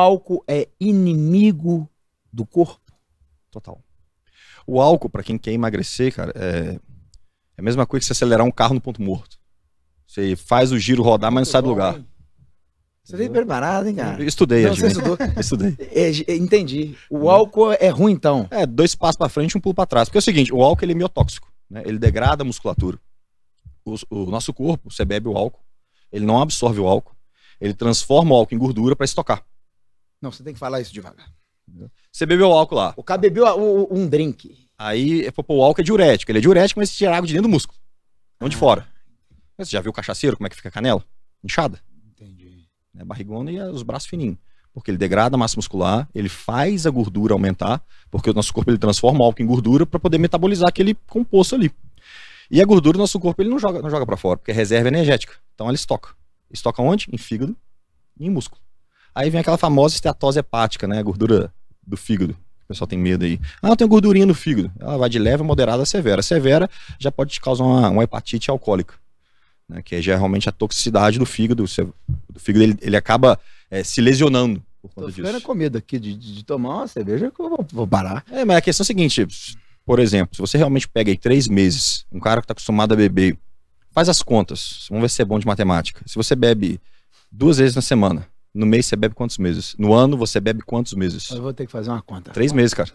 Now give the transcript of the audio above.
álcool é inimigo do corpo. Total. O álcool, para quem quer emagrecer, cara, é... é a mesma coisa que você acelerar um carro no ponto morto. Você faz o giro rodar, mas não sai do lugar. Você veio tá preparado, hein, cara? Eu estudei, não, você estudou. estudei. É, é, entendi. O álcool é ruim, então? É, dois passos para frente e um pulo para trás. Porque é o seguinte, o álcool ele é miotóxico. Né? Ele degrada a musculatura. O, o, nosso corpo, você bebe o álcool, ele não absorve o álcool. Ele transforma o álcool em gordura para estocar. Não, você tem que falar isso devagar. Você bebeu álcool lá. O cara bebeu um, um drink. Aí, é, o álcool é diurético. Ele é diurético, mas tira água de dentro do músculo. Não de ah. fora. Mas você já viu o cachaceiro, como é que fica a canela? Inchada. Entendi. É barrigona e os braços fininhos. Porque ele degrada a massa muscular, ele faz a gordura aumentar, porque o nosso corpo ele transforma o álcool em gordura para poder metabolizar aquele composto ali. E a gordura do nosso corpo ele não joga, não joga para fora, porque é reserva energética. Então ela estoca. Estoca onde? Em fígado e em músculo. Aí vem aquela famosa esteatose hepática, né? A gordura do fígado. O pessoal tem medo aí. Ah, tem gordurinha no fígado. Ela vai de leve, moderada a severa. Severa já pode te causar uma, uma hepatite alcoólica, né? que é geralmente a toxicidade do fígado. O fígado ele, ele acaba é, se lesionando por conta Tô disso. com medo aqui de, de, tomar uma cerveja que eu vou, vou, parar. É, mas a questão é a seguinte: por exemplo, se você realmente pega aí três meses, um cara que tá acostumado a beber, faz as contas, vamos ver se é bom de matemática. Se você bebe duas vezes na semana, no mês você bebe quantos meses? No ano você bebe quantos meses? Eu vou ter que fazer uma conta. Três meses, cara.